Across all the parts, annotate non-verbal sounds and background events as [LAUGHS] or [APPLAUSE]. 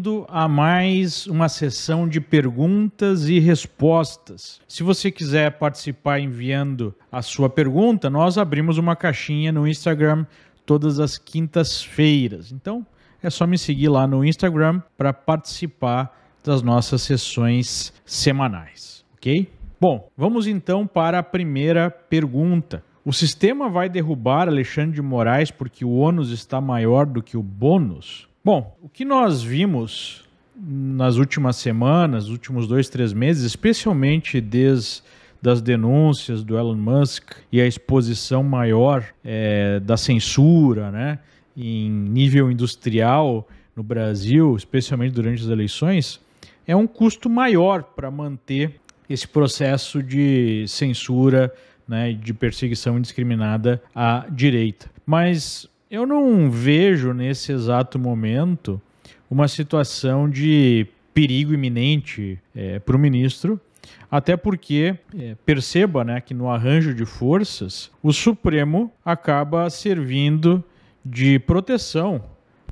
bem-vindo a mais uma sessão de perguntas e respostas. Se você quiser participar enviando a sua pergunta, nós abrimos uma caixinha no Instagram todas as quintas-feiras. Então, é só me seguir lá no Instagram para participar das nossas sessões semanais, ok? Bom, vamos então para a primeira pergunta. O sistema vai derrubar Alexandre de Moraes porque o ônus está maior do que o bônus? Bom, o que nós vimos nas últimas semanas, nos últimos dois, três meses, especialmente desde das denúncias do Elon Musk e a exposição maior é, da censura, né, em nível industrial no Brasil, especialmente durante as eleições, é um custo maior para manter esse processo de censura, né, de perseguição indiscriminada à direita. Mas eu não vejo nesse exato momento uma situação de perigo iminente é, para o ministro, até porque é, perceba né, que no arranjo de forças o Supremo acaba servindo de proteção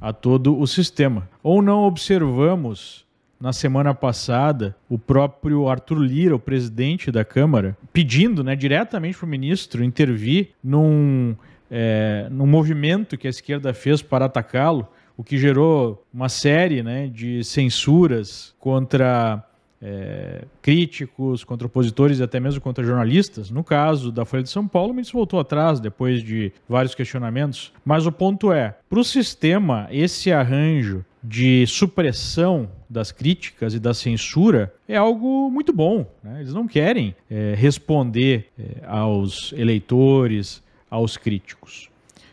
a todo o sistema. Ou não observamos na semana passada o próprio Arthur Lira, o presidente da Câmara, pedindo né, diretamente para o ministro intervir num é, no movimento que a esquerda fez para atacá-lo, o que gerou uma série né, de censuras contra é, críticos, contra opositores e até mesmo contra jornalistas. No caso da Folha de São Paulo, mas voltou atrás depois de vários questionamentos. Mas o ponto é, para o sistema, esse arranjo de supressão das críticas e da censura é algo muito bom. Né? Eles não querem é, responder é, aos eleitores, aos críticos.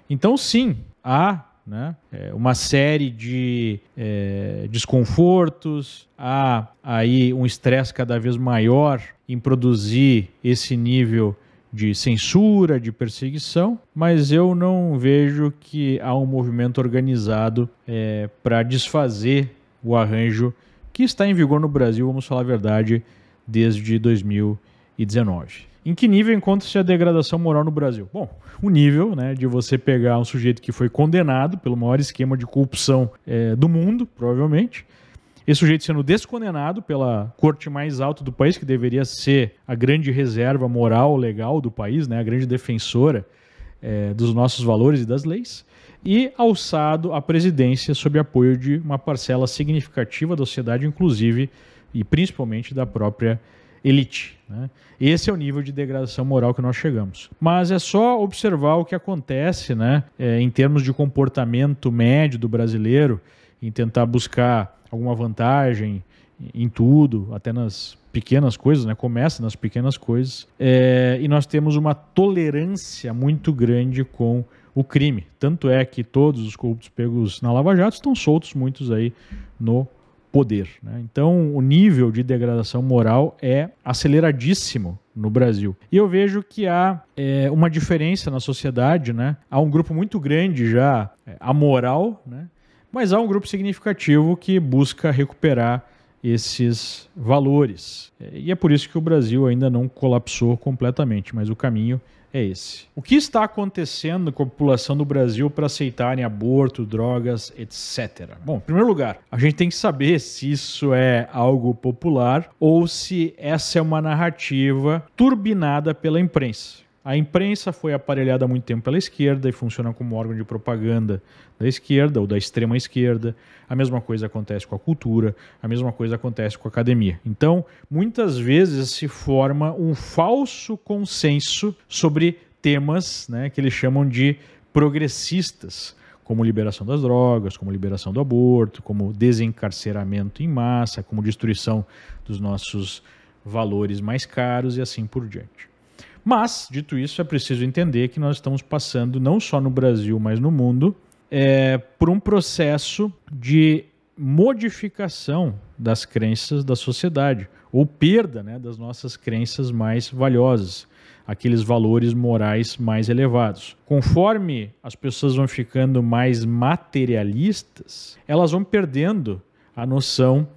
Então, sim, há né? É, uma série de é, desconfortos, há aí um estresse cada vez maior em produzir esse nível de censura, de perseguição, mas eu não vejo que há um movimento organizado é, para desfazer o arranjo que está em vigor no Brasil, vamos falar a verdade, desde 2019. Em que nível encontra-se a degradação moral no Brasil? Bom, o nível né, de você pegar um sujeito que foi condenado pelo maior esquema de corrupção é, do mundo, provavelmente, esse sujeito sendo descondenado pela corte mais alta do país, que deveria ser a grande reserva moral, legal do país, né, a grande defensora é, dos nossos valores e das leis, e alçado à presidência sob apoio de uma parcela significativa da sociedade, inclusive e principalmente da própria elite. Né? Esse é o nível de degradação moral que nós chegamos. Mas é só observar o que acontece né, é, em termos de comportamento médio do brasileiro em tentar buscar alguma vantagem em tudo, até nas pequenas coisas, né? começa nas pequenas coisas. É, e nós temos uma tolerância muito grande com o crime. Tanto é que todos os corruptos pegos na Lava Jato estão soltos, muitos aí no poder. Né? Então, o nível de degradação moral é aceleradíssimo no Brasil. E eu vejo que há é, uma diferença na sociedade, né? há um grupo muito grande já é, amoral, né? mas há um grupo significativo que busca recuperar esses valores. É, e é por isso que o Brasil ainda não colapsou completamente, mas o caminho é esse. O que está acontecendo com a população do Brasil para aceitarem aborto, drogas, etc? Bom, em primeiro lugar, a gente tem que saber se isso é algo popular ou se essa é uma narrativa turbinada pela imprensa. A imprensa foi aparelhada há muito tempo pela esquerda e funciona como órgão de propaganda da esquerda ou da extrema esquerda. A mesma coisa acontece com a cultura, a mesma coisa acontece com a academia. Então, muitas vezes se forma um falso consenso sobre temas né, que eles chamam de progressistas como liberação das drogas, como liberação do aborto, como desencarceramento em massa, como destruição dos nossos valores mais caros e assim por diante. Mas, dito isso, é preciso entender que nós estamos passando, não só no Brasil, mas no mundo, é, por um processo de modificação das crenças da sociedade, ou perda né, das nossas crenças mais valiosas, aqueles valores morais mais elevados. Conforme as pessoas vão ficando mais materialistas, elas vão perdendo a noção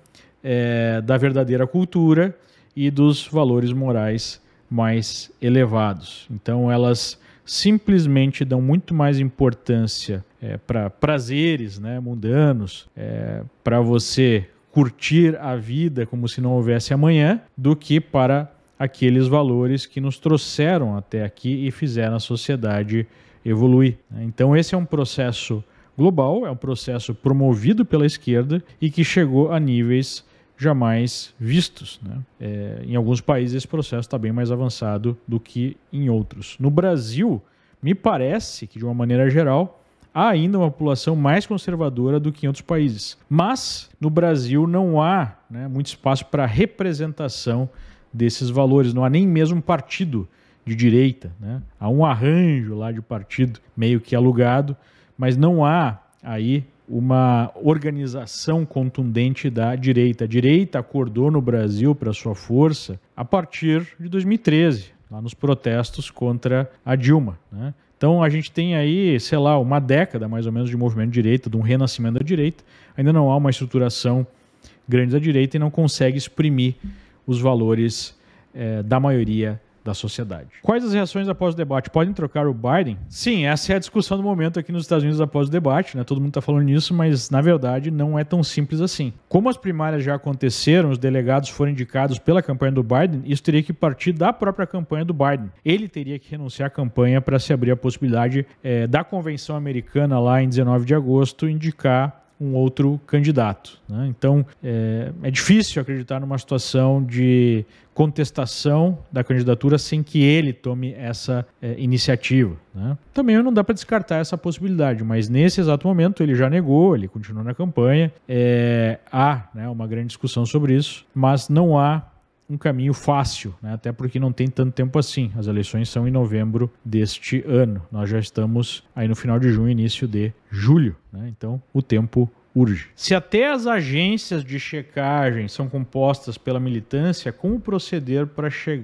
é, da verdadeira cultura e dos valores morais mais elevados. Então elas simplesmente dão muito mais importância é, para prazeres né, mundanos, é, para você curtir a vida como se não houvesse amanhã, do que para aqueles valores que nos trouxeram até aqui e fizeram a sociedade evoluir. Então esse é um processo global, é um processo promovido pela esquerda e que chegou a níveis jamais vistos. Né? É, em alguns países esse processo está bem mais avançado do que em outros. No Brasil, me parece que, de uma maneira geral, há ainda uma população mais conservadora do que em outros países. Mas no Brasil não há né, muito espaço para representação desses valores, não há nem mesmo partido de direita. Né? Há um arranjo lá de partido meio que alugado, mas não há aí uma organização contundente da direita. A direita acordou no Brasil para sua força a partir de 2013, lá nos protestos contra a Dilma. Né? Então a gente tem aí, sei lá, uma década mais ou menos de movimento de direita, de um renascimento da direita. Ainda não há uma estruturação grande da direita e não consegue exprimir os valores eh, da maioria da sociedade. Quais as reações após o debate? Podem trocar o Biden? Sim, essa é a discussão do momento aqui nos Estados Unidos após o debate, né? Todo mundo está falando nisso, mas na verdade não é tão simples assim. Como as primárias já aconteceram, os delegados foram indicados pela campanha do Biden, isso teria que partir da própria campanha do Biden. Ele teria que renunciar à campanha para se abrir a possibilidade é, da convenção americana lá em 19 de agosto indicar um outro candidato. Né? Então, é, é, difícil acreditar numa situação de contestação da candidatura sem que ele tome essa é, iniciativa. Né? Também não dá para descartar essa possibilidade, mas nesse exato momento ele já negou, ele continua na campanha. É, há né, uma grande discussão sobre isso, mas não há um caminho fácil, né? até porque não tem tanto tempo assim. As eleições são em novembro deste ano. Nós já estamos aí no final de junho, início de julho. Né? Então o tempo urge. Se até as agências de checagem são compostas pela militância, como proceder para chegar?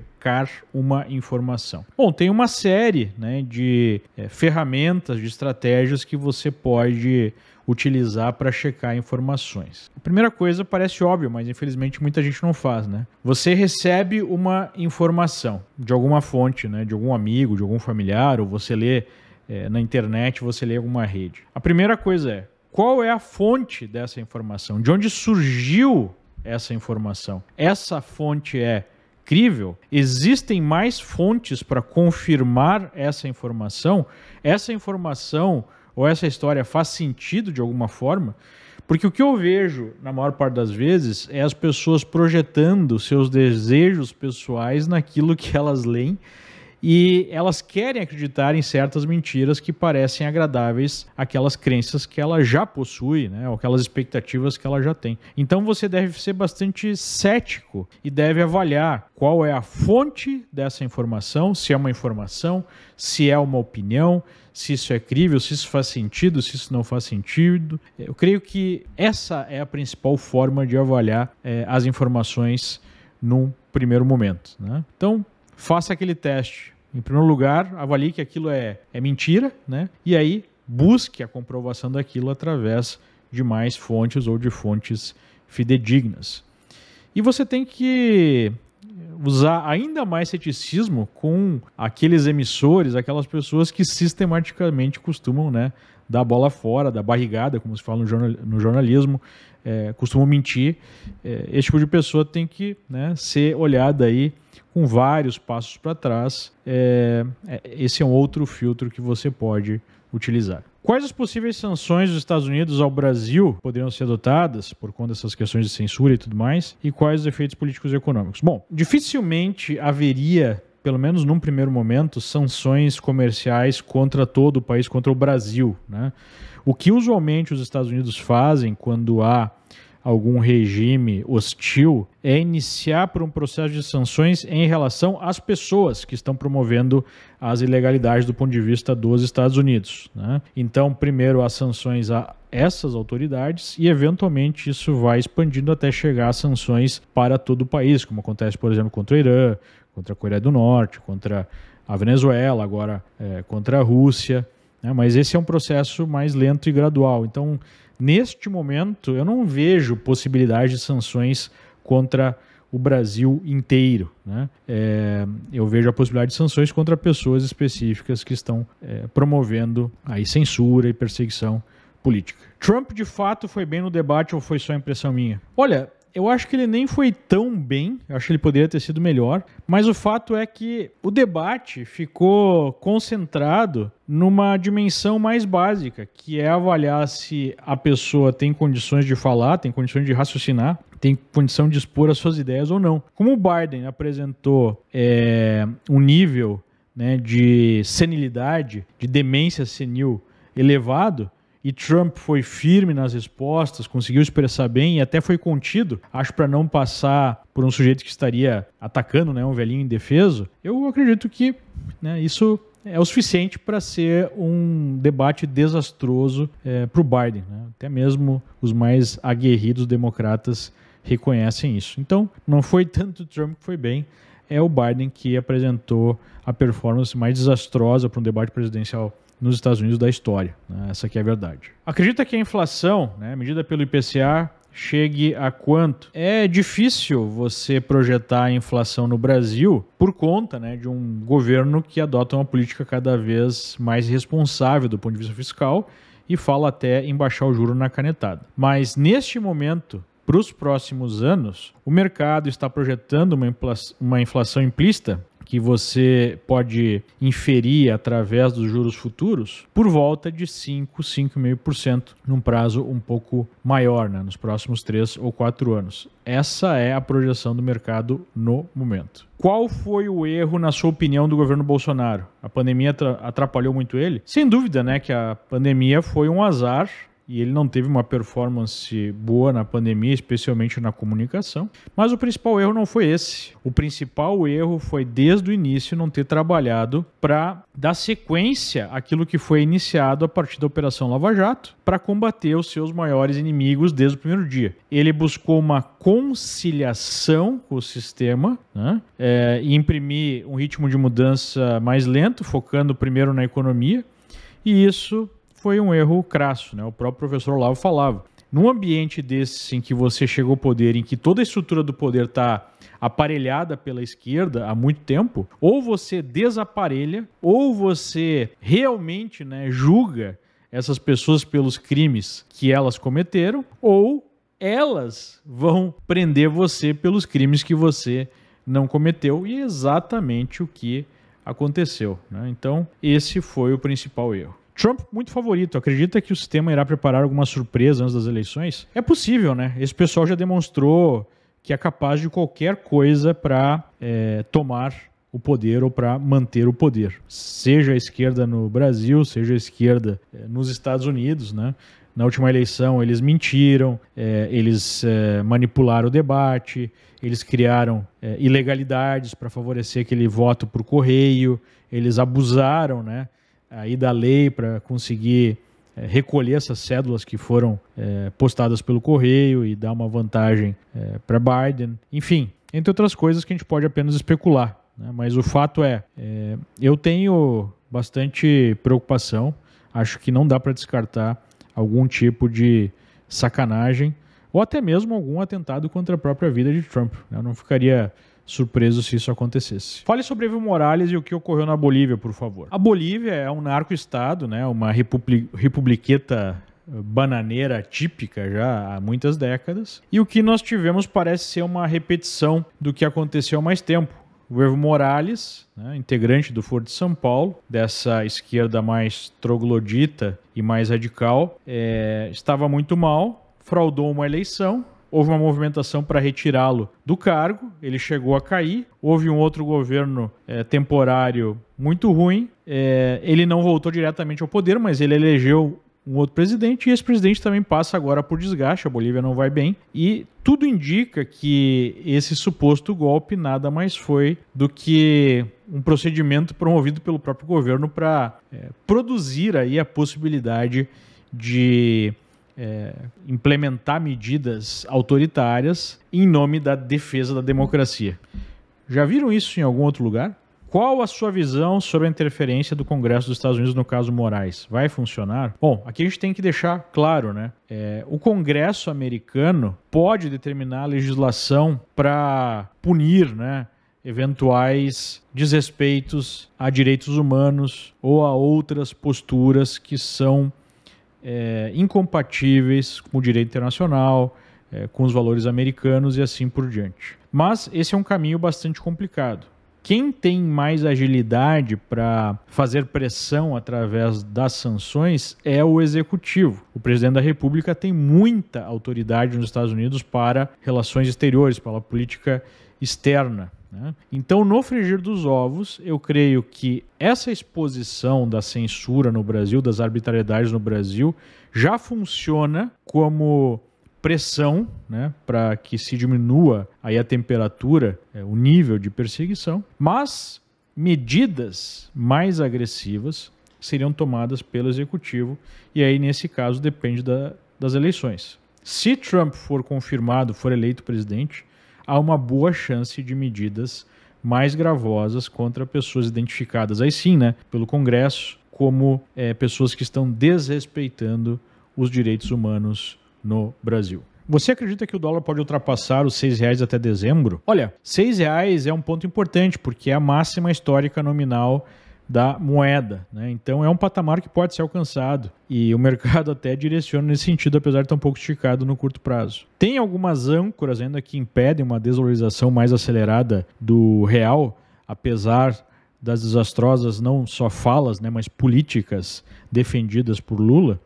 uma informação. Bom, tem uma série né, de é, ferramentas, de estratégias que você pode utilizar para checar informações. A primeira coisa parece óbvio, mas infelizmente muita gente não faz, né? Você recebe uma informação de alguma fonte, né? De algum amigo, de algum familiar, ou você lê é, na internet, você lê alguma rede. A primeira coisa é qual é a fonte dessa informação? De onde surgiu essa informação? Essa fonte é crível? Existem mais fontes para confirmar essa informação? Essa informação ou essa história faz sentido de alguma forma, porque o que eu vejo, na maior parte das vezes, é as pessoas projetando seus desejos pessoais naquilo que elas leem e elas querem acreditar em certas mentiras que parecem agradáveis aquelas crenças que ela já possui, né, ou aquelas expectativas que ela já tem. Então você deve ser bastante cético e deve avaliar qual é a fonte dessa informação, se é uma informação, se é uma opinião, se isso é crível, se isso faz sentido, se isso não faz sentido. Eu creio que essa é a principal forma de avaliar é, as informações num primeiro momento. Né? Então, faça aquele teste em primeiro lugar, avalie que aquilo é, é mentira, né? E aí busque a comprovação daquilo através de mais fontes ou de fontes fidedignas. E você tem que usar ainda mais ceticismo com aqueles emissores, aquelas pessoas que sistematicamente costumam, né, da bola fora, da barrigada, como se fala no, jornal, no jornalismo, é, costumam mentir. É, esse tipo de pessoa tem que né, ser olhada aí com vários passos para trás. É, é, esse é um outro filtro que você pode utilizar. Quais as possíveis sanções dos Estados Unidos ao Brasil poderiam ser adotadas por conta dessas questões de censura e tudo mais? E quais os efeitos políticos e econômicos? Bom, dificilmente haveria pelo menos num primeiro momento, sanções comerciais contra todo o país, contra o Brasil. Né? O que usualmente os Estados Unidos fazem quando há algum regime hostil é iniciar por um processo de sanções em relação às pessoas que estão promovendo as ilegalidades do ponto de vista dos Estados Unidos. Né? Então, primeiro as sanções a essas autoridades e, eventualmente, isso vai expandindo até chegar a sanções para todo o país, como acontece, por exemplo, contra o Irã, contra a Coreia do Norte, contra a Venezuela, agora é, contra a Rússia. Né? Mas esse é um processo mais lento e gradual. Então, neste momento, eu não vejo possibilidade de sanções contra o Brasil inteiro. Né? É, eu vejo a possibilidade de sanções contra pessoas específicas que estão é, promovendo aí censura e perseguição política. Trump de fato foi bem no debate ou foi só impressão minha? Olha, eu acho que ele nem foi tão bem, eu acho que ele poderia ter sido melhor, mas o fato é que o debate ficou concentrado numa dimensão mais básica, que é avaliar se a pessoa tem condições de falar, tem condições de raciocinar, tem condição de expor as suas ideias ou não. Como o Biden apresentou é, um nível né, de senilidade, de demência senil elevado, e Trump foi firme nas respostas, conseguiu expressar bem e até foi contido, acho para não passar por um sujeito que estaria atacando, né, um velhinho indefeso. Eu acredito que, né, isso é o suficiente para ser um debate desastroso é, para o Biden. Né? Até mesmo os mais aguerridos democratas reconhecem isso. Então, não foi [LAUGHS] tanto o Trump que foi bem, é o Biden que apresentou a performance mais desastrosa para um debate presidencial nos Estados Unidos da história. Né? Essa aqui é a verdade. Acredita que a inflação, né, medida pelo IPCA, chegue a quanto? É difícil você projetar a inflação no Brasil por conta né, de um governo que adota uma política cada vez mais responsável do ponto de vista fiscal e fala até em baixar o juro na canetada. Mas neste momento, para os próximos anos, o mercado está projetando uma, inflação implícita que você pode inferir através dos juros futuros por volta de 5, 5,5% num prazo um pouco maior, né, nos próximos 3 ou 4 anos. Essa é a projeção do mercado no momento. Qual foi o erro, na sua opinião, do governo Bolsonaro? A pandemia atrapalhou muito ele? Sem dúvida, né, que a pandemia foi um azar e ele não teve uma performance boa na pandemia, especialmente na comunicação. Mas o principal erro não foi esse. O principal erro foi desde o início não ter trabalhado para dar sequência àquilo que foi iniciado a partir da Operação Lava Jato para combater os seus maiores inimigos desde o primeiro dia. Ele buscou uma conciliação com o sistema né? é, e imprimir um ritmo de mudança mais lento, focando primeiro na economia. E isso foi um erro crasso, né? O próprio professor Olavo falava. Num ambiente desse em que você chegou ao poder, em que toda a estrutura do poder está aparelhada pela esquerda há muito tempo, ou você desaparelha, ou você realmente né, julga essas pessoas pelos crimes que elas cometeram, ou elas vão prender você pelos crimes que você não cometeu, e é exatamente o que aconteceu. Né? Então, esse foi o principal erro. Trump muito favorito. Acredita que o sistema irá preparar alguma surpresa antes das eleições? É possível, né? Esse pessoal já demonstrou que é capaz de qualquer coisa para é, tomar o poder ou para manter o poder. Seja a esquerda no Brasil, seja a esquerda é, nos Estados Unidos, né? Na última eleição eles mentiram, é, eles é, manipularam o debate, eles criaram é, ilegalidades para favorecer aquele voto por correio, eles abusaram, né? aí da lei para conseguir é, recolher essas cédulas que foram é, postadas pelo correio e dar uma vantagem é, para Biden. Enfim, entre outras coisas que a gente pode apenas especular. Né? Mas o fato é, é eu tenho bastante preocupação. Acho que não dá para descartar algum tipo de sacanagem ou até mesmo algum atentado contra a própria vida de Trump. Né? Eu não ficaria surpreso se isso acontecesse. Fale sobre Evo Morales e o que ocorreu na Bolívia, por favor. A Bolívia é um narco-estado, né? uma republi republiqueta eh, bananeira típica já há muitas décadas. E o que nós tivemos parece ser uma repetição do que aconteceu há mais tempo. O Evo Morales, né, integrante do Foro de São Paulo, dessa esquerda mais troglodita e mais radical, é, estava muito mal, fraudou uma eleição, houve uma movimentação para retirá-lo do cargo, ele chegou a cair, houve um outro governo é, temporário muito ruim, é, ele não voltou diretamente ao poder, mas ele elegeu um outro presidente, e esse presidente também passa agora por desgaste, a Bolívia não vai bem, e tudo indica que esse suposto golpe nada mais foi do que um procedimento promovido pelo próprio governo para é, eh, produzir aí a possibilidade de é, implementar medidas autoritárias em nome da defesa da democracia. Já viram isso em algum outro lugar? Qual a sua visão sobre a interferência do Congresso dos Estados Unidos no caso Moraes? Vai funcionar? Bom, aqui a gente tem que deixar claro, né? É, o Congresso americano pode determinar a legislação para punir, né? Eventuais desrespeitos a direitos humanos ou a outras posturas que são é, incompatíveis com o direito internacional, é, com os valores americanos e assim por diante. Mas esse é um caminho bastante complicado. Quem tem mais agilidade para fazer pressão através das sanções é o executivo. O presidente da República tem muita autoridade nos Estados Unidos para relações exteriores, para a política externa. Né? Então, no frigir dos ovos, eu creio que essa exposição da censura no Brasil, das arbitrariedades no Brasil, já funciona como pressão né, para que se diminua aí a temperatura, é, o nível de perseguição, mas medidas mais agressivas seriam tomadas pelo executivo e aí nesse caso depende da, das eleições. Se Trump for confirmado, for eleito presidente, há uma boa chance de medidas mais gravosas contra pessoas identificadas, aí sim, né, pelo Congresso, como é, pessoas que estão desrespeitando os direitos humanos no Brasil. Você acredita que o dólar pode ultrapassar os R$ reais até dezembro? Olha, R$ reais é um ponto importante porque é a máxima histórica nominal da moeda. Né? Então é um patamar que pode ser alcançado e o mercado [LAUGHS] até direciona nesse sentido, apesar de estar um pouco esticado no curto prazo. Tem algumas âncoras ainda que impedem uma desvalorização mais acelerada do real, apesar das desastrosas não só falas, né, mas políticas defendidas por Lula,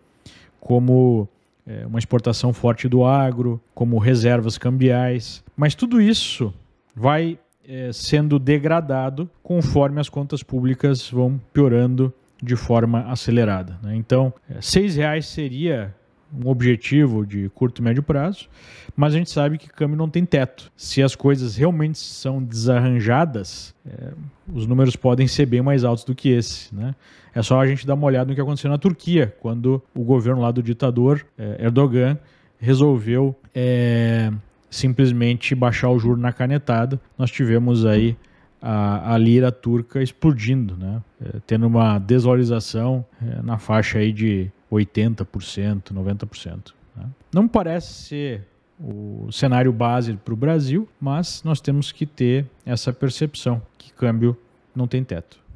como é, uma exportação forte do agro, como reservas cambiais. Mas tudo isso vai é, sendo degradado conforme as contas públicas vão piorando de forma acelerada. Né? Então, é, R$ 6,00 seria um objetivo de curto e médio prazo, mas a gente sabe que câmbio não tem teto. Se as coisas realmente são desarranjadas, é, os números podem ser bem mais altos do que esse. Né? É só a gente dar uma olhada no que aconteceu na Turquia, quando o governo lá do ditador é, Erdogan resolveu é, simplesmente baixar o juro na canetada. Nós tivemos aí a, a lira turca explodindo, né? É, tendo uma desvalorização é, na faixa aí de 80%, 90%. Né? Não parece ser o cenário base para o Brasil, mas nós temos que ter essa percepção que câmbio não tem teto.